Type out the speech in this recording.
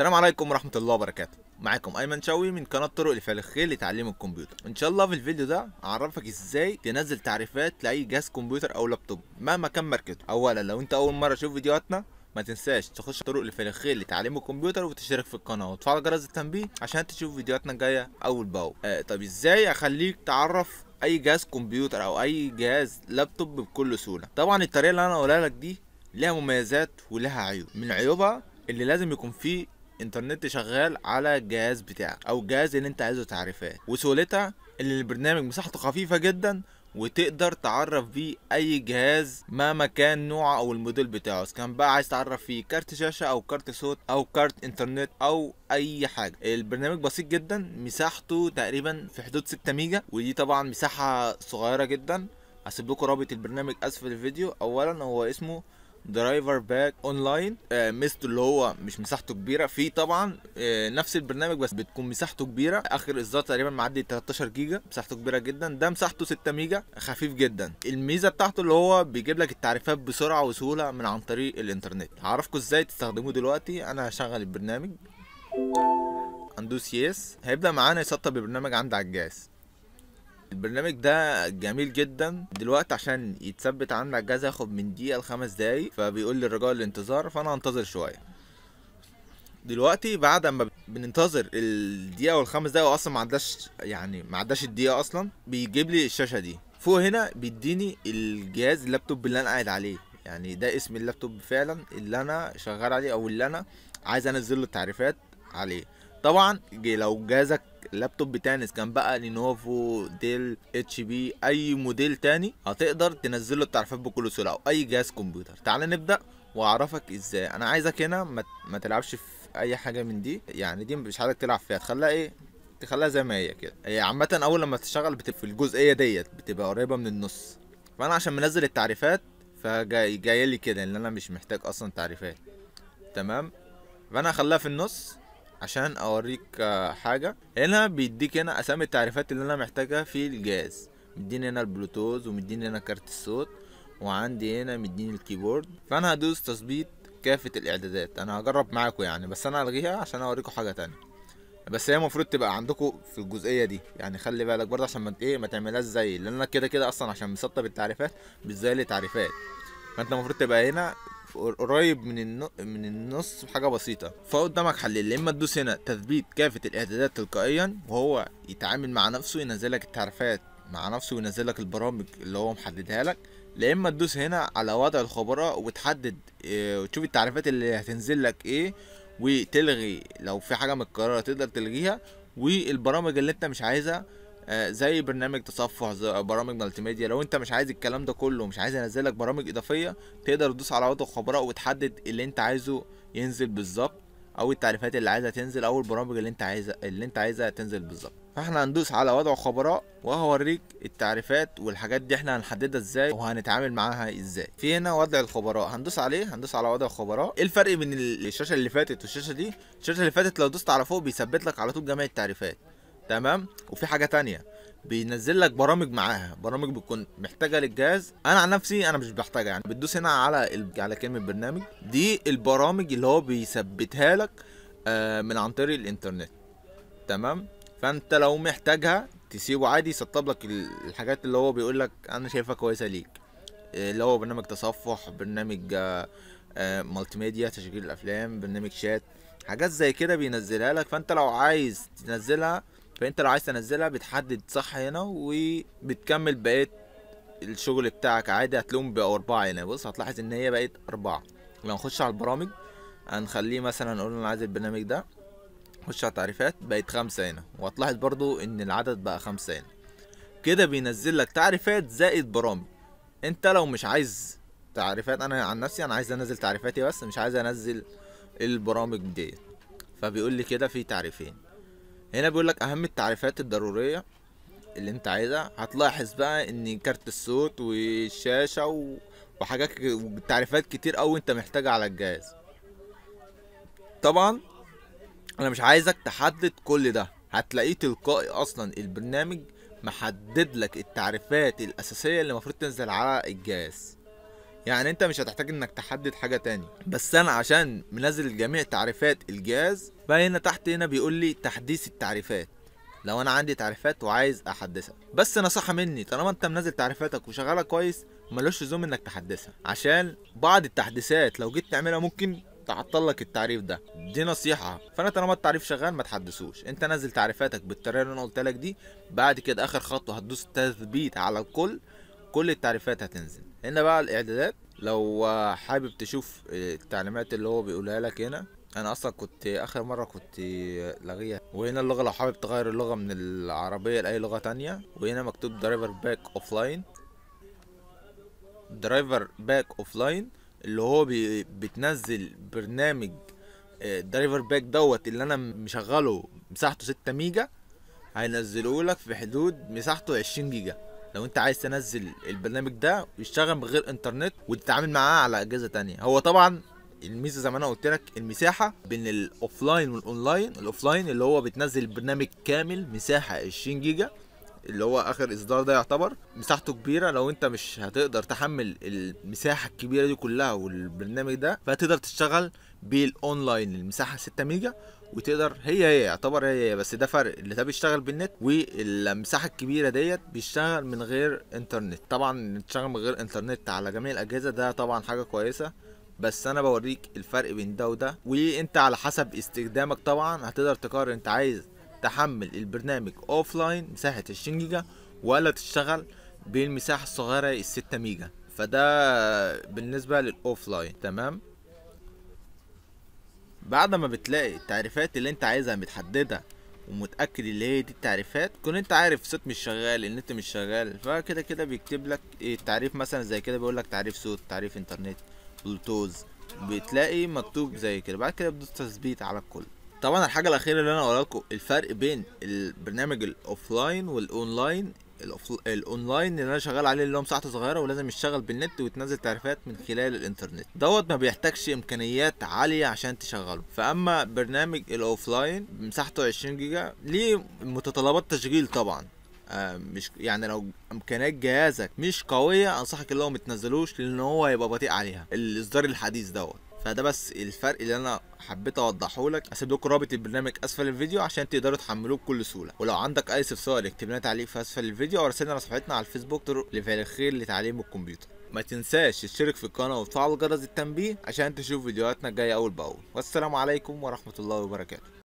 السلام عليكم ورحمة الله وبركاته معاكم ايمن شوي من قناة طرق لفلخيل لتعليم الكمبيوتر ان شاء الله في الفيديو ده اعرفك ازاي تنزل تعريفات لاي جهاز كمبيوتر او لابتوب مهما كان ماركته اولا لو انت اول مرة تشوف فيديوهاتنا ما تنساش تخش طرق لفلخيل لتعليم الكمبيوتر وتشترك في القناه وتفعل جرس التنبيه عشان تشوف فيديوهاتنا الجايه اول باول آه طب ازاي اخليك تعرف اي جهاز كمبيوتر او اي جهاز لابتوب بكل سهوله طبعا الطريقه اللي انا قولها لك دي لها مميزات ولها عيوب من عيوبها اللي لازم يكون فيه انترنت شغال على الجهاز بتاعك او الجهاز اللي انت عايزه تعرفاه وسهولتها ان البرنامج مساحته خفيفه جدا وتقدر تعرف بيه اي جهاز مهما كان نوعه او الموديل بتاعه اذا كان بقى عايز تعرف فيه كارت شاشه او كارت صوت او كارت انترنت او اي حاجه البرنامج بسيط جدا مساحته تقريبا في حدود 6 ميجا ودي طبعا مساحه صغيره جدا هسيب لكم رابط البرنامج اسفل الفيديو اولا هو اسمه درايفر باك اونلاين ميزته اللي هو مش مساحته كبيره في طبعا آه، نفس البرنامج بس بتكون مساحته كبيره اخر اصدار تقريبا معدي 13 جيجا مساحته كبيره جدا ده مساحته 6 ميجا خفيف جدا الميزه بتاعته اللي هو بيجيب لك التعريفات بسرعه وسهوله من عن طريق الانترنت هعرفكم ازاي تستخدموه دلوقتي انا هشغل البرنامج هندوس يس هيبدا معانا يسطب البرنامج عندي على الجهاز البرنامج ده جميل جدا دلوقتي عشان يتثبت عندنا الجهاز هياخد من دقيقه لخمس دقايق فبيقول لي الرجاء الانتظار فانا هنتظر شويه دلوقتي بعد ما بننتظر الدقيقه والخمس دقايق اصلا ما عداش يعني ما عداش الدقيقه اصلا بيجيب لي الشاشه دي فوق هنا بيديني الجهاز اللابتوب اللي انا قاعد عليه يعني ده اسم اللابتوب فعلا اللي انا شغال عليه او اللي انا عايز انزل له التعريفات عليه طبعا لو جهازك اللابتوب بتاعنا كان بقى لينوفو ديل اتش بي اي موديل تاني هتقدر تنزله التعريفات بكل سهوله او اي جهاز كمبيوتر تعال نبدا واعرفك ازاي انا عايزك هنا ما, ما تلعبش في اي حاجه من دي يعني دي مش عايزك تلعب فيها تخليها ايه تخليها زي ما هي كده هي عامه اول لما تشتغل بتبقى في الجزئيه ديت بتبقى قريبه من النص فانا عشان منزل التعريفات فجاي جاي لي كده ان انا مش محتاج اصلا تعريفات تمام فانا هخليها في النص عشان اوريك آه، حاجه هنا بيديك هنا اسامي التعريفات اللي انا محتاجها في الجهاز مديني هنا البلوتوز ومديني هنا كارت الصوت وعندي هنا مديني الكيبورد فانا هدوس تثبيت كافه الاعدادات انا هجرب معاكم يعني بس انا هلغيها عشان اوريكم حاجه تانية بس هي المفروض تبقى عندكم في الجزئيه دي يعني خلي بالك برضه عشان ما ايه ما تعملهاش زي لان انا كده كده اصلا عشان مسطب التعريفات مش زي التعريفات فانت المفروض تبقى هنا قريب من النص من النص بحاجه بسيطه فقدامك حلين يا اما تدوس هنا تثبيت كافه الاعدادات تلقائيا وهو يتعامل مع نفسه ينزلك التعريفات مع نفسه وينزلك البرامج اللي هو محددها لك لا اما تدوس هنا على وضع الخبراء وتحدد إيه وتشوف التعريفات اللي هتنزل لك ايه وتلغي لو في حاجه متكرره تقدر تلغيها والبرامج اللي انت مش عايزها آه، زي برنامج تصفح زي برامج مالتي ميديا لو انت مش عايز الكلام ده كله ومش عايز انزل لك برامج اضافيه تقدر تدوس على وضع الخبراء وتحدد اللي انت عايزه ينزل بالظبط او التعريفات اللي عايزها تنزل او البرامج اللي انت عايزها اللي انت عايزها تنزل بالظبط فاحنا هندوس على وضع خبراء وهوريك التعريفات والحاجات دي احنا هنحددها ازاي وهنتعامل معاها ازاي في هنا وضع الخبراء هندوس عليه هندوس على وضع الخبراء ايه الفرق بين الشاشه اللي فاتت والشاشه دي الشاشه اللي فاتت لو دوست على فوق بيثبت لك على طول جميع التعريفات تمام وفي حاجه تانية بينزل لك برامج معاها برامج بتكون محتاجه للجهاز انا عن نفسي انا مش بحتاجها يعني بتدوس هنا على ال... على كلمه برنامج دي البرامج اللي هو بيثبتها لك آه من عن طريق الانترنت تمام فانت لو محتاجها تسيبه عادي يسطب لك الحاجات اللي هو بيقول لك انا شايفها كويسه ليك آه، اللي هو برنامج تصفح برنامج آه، آه، مالتي ميديا تشغيل الافلام برنامج شات حاجات زي كده بينزلها لك فانت لو عايز تنزلها فانت لو عايز تنزلها بتحدد صح هنا وبتكمل بقيه الشغل بتاعك عادي هتلاقيهم بأربعة اربعه هنا بص هتلاحظ ان هي بقت اربعه لو نخش على البرامج هنخليه مثلا نقول انا عايز البرنامج ده خش على التعريفات بقت خمسة هنا وهتلاحظ برضو ان العدد بقى خمسة هنا كده بينزل لك تعريفات زائد برامج انت لو مش عايز تعريفات انا عن نفسي انا عايز انزل تعريفاتي بس مش عايز انزل البرامج ديت فبيقول لي كده في تعريفين هنا بيقول لك اهم التعريفات الضروريه اللي انت عايزها هتلاحظ بقى ان كارت الصوت والشاشه و... وحاجات تعريفات كتير قوي انت محتاجها على الجهاز طبعا انا مش عايزك تحدد كل ده هتلاقيه تلقائي اصلا البرنامج محدد لك التعريفات الاساسيه اللي المفروض تنزل على الجهاز يعني انت مش هتحتاج انك تحدد حاجه تاني بس انا عشان منزل جميع تعريفات الجهاز بقى هنا تحت هنا بيقول لي تحديث التعريفات لو انا عندي تعريفات وعايز احدثها بس نصيحه مني طالما انت منزل تعريفاتك وشغاله كويس ملوش لزوم انك تحدثها عشان بعض التحديثات لو جيت تعملها ممكن تعطل لك التعريف ده دي نصيحه فانا طالما التعريف شغال ما تحدثوش انت نزل تعريفاتك بالطريقه اللي انا قلت لك دي بعد كده اخر خطوه هتدوس تثبيت على الكل كل التعريفات هتنزل هنا بقى الاعدادات لو حابب تشوف التعليمات اللي هو بيقولها لك هنا انا اصلا كنت اخر مره كنت لغيها وهنا اللغه لو حابب تغير اللغه من العربيه لاي لغه تانية وهنا مكتوب درايفر باك اوف لاين درايفر باك اوف لاين اللي هو بي بتنزل برنامج درايفر آه، باك دوت اللي انا مشغله مساحته 6 ميجا هينزله لك في حدود مساحته 20 جيجا لو انت عايز تنزل البرنامج ده ويشتغل من غير انترنت وتتعامل معاه على اجهزه تانية هو طبعا الميزه زي ما انا قلت لك المساحه بين الاوفلاين والاونلاين الاوفلاين اللي هو بتنزل البرنامج كامل مساحه 20 جيجا اللي هو اخر اصدار ده يعتبر مساحته كبيره لو انت مش هتقدر تحمل المساحه الكبيره دي كلها والبرنامج ده فتقدر تشتغل بالاونلاين المساحه 6 ميجا وتقدر هي هي يعتبر هي هي بس ده فرق اللي ده بيشتغل بالنت والمساحه الكبيره ديت بيشتغل من غير انترنت طبعا تشتغل من غير انترنت على جميع الاجهزه ده طبعا حاجه كويسه بس انا بوريك الفرق بين ده وده وانت على حسب استخدامك طبعا هتقدر تقرر انت عايز تحمل البرنامج اوف لاين مساحه 20 جيجا ولا تشتغل بالمساحه الصغيره ال 6 ميجا فده بالنسبه للاوف لاين تمام بعد ما بتلاقي التعريفات اللي انت عايزها متحدده ومتاكد اللي هي دي التعريفات تكون انت عارف صوت مش شغال النت مش شغال فكده كده بيكتب لك ايه التعريف مثلا زي كده بيقول لك تعريف صوت تعريف انترنت بلوتوز بتلاقي مكتوب زي كده بعد كده بدوس تثبيت على الكل طبعا الحاجه الاخيره اللي انا هقولها لكم الفرق بين البرنامج الاوفلاين والاونلاين الاونلاين اللي انا شغال عليه اللي هو مساحته صغيره ولازم يشتغل بالنت وتنزل تعريفات من خلال الانترنت دوت ما بيحتاجش امكانيات عاليه عشان تشغله فاما برنامج الاوفلاين مساحته 20 جيجا ليه متطلبات تشغيل طبعا آه، مش يعني لو امكانيات جهازك مش قويه انصحك اللي هو متنزلوش لان هو هيبقى بطيء عليها الاصدار الحديث دوت فده بس الفرق اللي انا حبيت اوضحه لك هسيب لكم رابط البرنامج اسفل الفيديو عشان تقدروا تحملوه بكل سهوله ولو عندك اي استفسار اكتب لنا تعليق في اسفل الفيديو او ارسلنا على صفحتنا على الفيسبوك لفعل الخير لتعليم الكمبيوتر ما تنساش تشترك في القناه وتفعل جرس التنبيه عشان تشوف فيديوهاتنا الجايه اول باول والسلام عليكم ورحمه الله وبركاته